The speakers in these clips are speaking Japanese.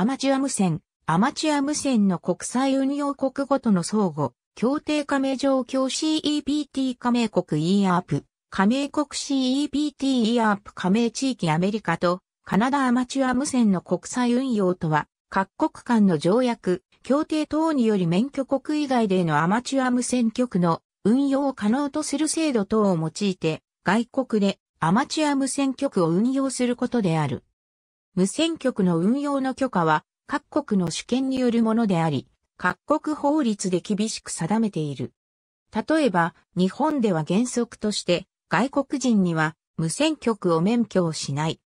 アマチュア無線、アマチュア無線の国際運用国ごとの相互、協定加盟状況 CEPT 加盟国 EARP、加盟国 CEPT EARP 加盟地域アメリカとカナダアマチュア無線の国際運用とは、各国間の条約、協定等により免許国以外でのアマチュア無線局の運用を可能とする制度等を用いて、外国でアマチュア無線局を運用することである。無線局の運用の許可は各国の主権によるものであり、各国法律で厳しく定めている。例えば、日本では原則として外国人には無線局を免許をしない。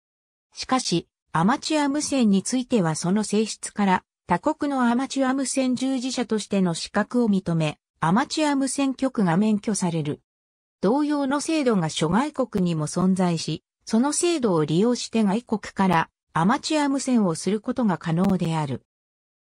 しかし、アマチュア無線についてはその性質から他国のアマチュア無線従事者としての資格を認め、アマチュア無線局が免許される。同様の制度が諸外国にも存在し、その制度を利用して外国からアマチュア無線をすることが可能である。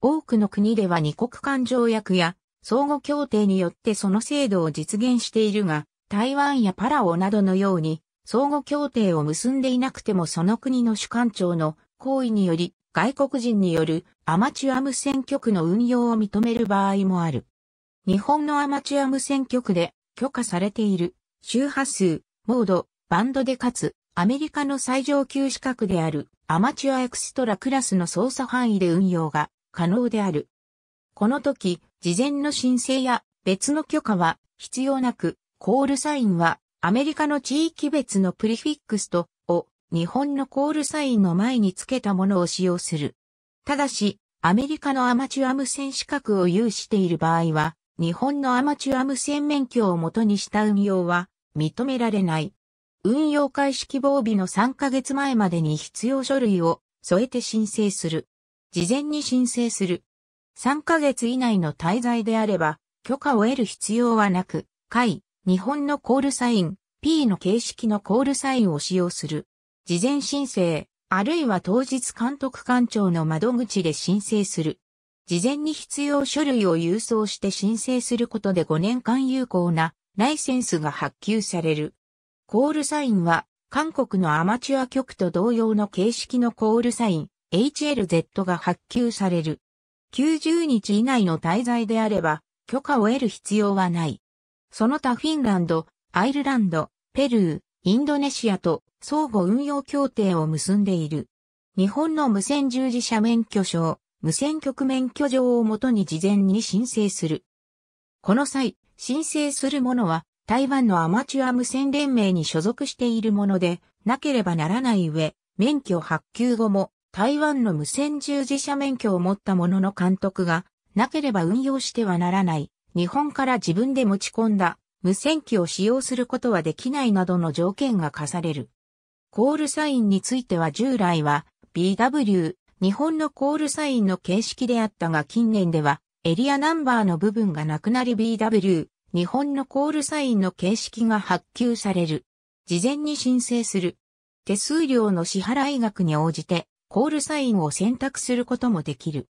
多くの国では二国間条約や相互協定によってその制度を実現しているが、台湾やパラオなどのように相互協定を結んでいなくてもその国の主幹庁の行為により外国人によるアマチュア無線局の運用を認める場合もある。日本のアマチュア無線局で許可されている周波数、モード、バンドでかつアメリカの最上級資格であるアマチュアエクストラクラスの操作範囲で運用が可能である。この時、事前の申請や別の許可は必要なく、コールサインはアメリカの地域別のプリフィックスとを日本のコールサインの前につけたものを使用する。ただし、アメリカのアマチュア無線資格を有している場合は、日本のアマチュア無線免許を元にした運用は認められない。運用開始希望日の3ヶ月前までに必要書類を添えて申請する。事前に申請する。3ヶ月以内の滞在であれば、許可を得る必要はなく、会、日本のコールサイン、P の形式のコールサインを使用する。事前申請、あるいは当日監督官庁の窓口で申請する。事前に必要書類を郵送して申請することで5年間有効なライセンスが発給される。コールサインは、韓国のアマチュア局と同様の形式のコールサイン、HLZ が発給される。90日以内の滞在であれば、許可を得る必要はない。その他フィンランド、アイルランド、ペルー、インドネシアと相互運用協定を結んでいる。日本の無線従事者免許証、無線局免許状をもとに事前に申請する。この際、申請する者は台湾のアマチュア無線連盟に所属しているもので、なければならない上、免許発給後も、台湾の無線従事者免許を持った者の監督が、なければ運用してはならない、日本から自分で持ち込んだ、無線機を使用することはできないなどの条件が課される。コールサインについては従来は BW、日本のコールサインの形式であったが近年ではエリアナンバーの部分がなくなり BW、日本のコールサインの形式が発給される。事前に申請する。手数料の支払い額に応じて、コールサインを選択することもできる。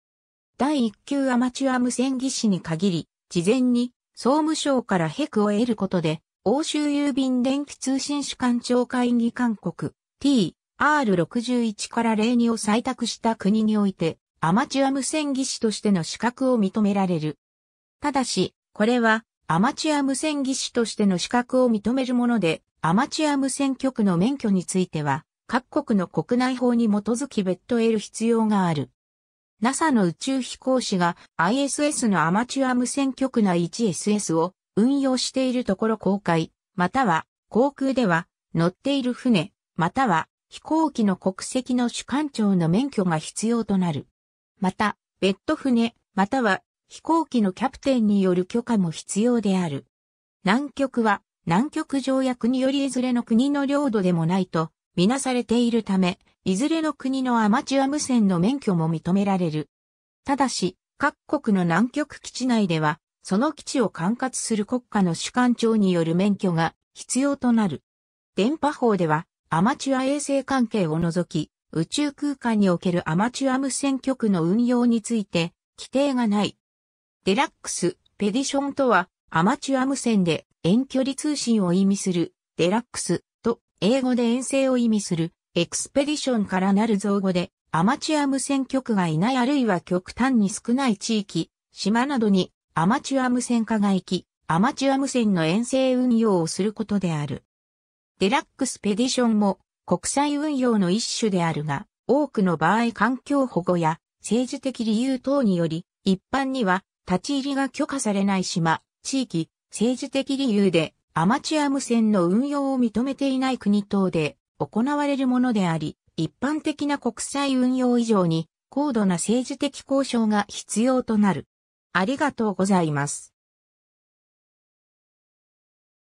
第1級アマチュア無線技師に限り、事前に総務省からヘクを得ることで、欧州郵便電気通信主管庁会議勧告 T R61 から礼2を採択した国において、アマチュア無線技師としての資格を認められる。ただし、これはアマチュア無線技師としての資格を認めるもので、アマチュア無線局の免許については、各国の国内法に基づき別途得る必要がある。NASA の宇宙飛行士が ISS のアマチュア無線局内 1SS を運用しているところ公開、または航空では乗っている船、または飛行機の国籍の主管長の免許が必要となる。また、別途船、または飛行機のキャプテンによる許可も必要である。南極は、南極条約によりいずれの国の領土でもないと、みなされているため、いずれの国のアマチュア無線の免許も認められる。ただし、各国の南極基地内では、その基地を管轄する国家の主管庁による免許が必要となる。電波法では、アマチュア衛星関係を除き、宇宙空間におけるアマチュア無線局の運用について、規定がない。デラックス、ペディションとは、アマチュア無線で遠距離通信を意味する、デラックスと、英語で遠征を意味する、エクスペディションからなる造語で、アマチュア無線局がいないあるいは極端に少ない地域、島などに、アマチュア無線化が行き、アマチュア無線の遠征運用をすることである。デラックスペディションも国際運用の一種であるが、多くの場合環境保護や政治的理由等により、一般には立ち入りが許可されない島、地域、政治的理由でアマチュア無線の運用を認めていない国等で行われるものであり、一般的な国際運用以上に高度な政治的交渉が必要となる。ありがとうございます。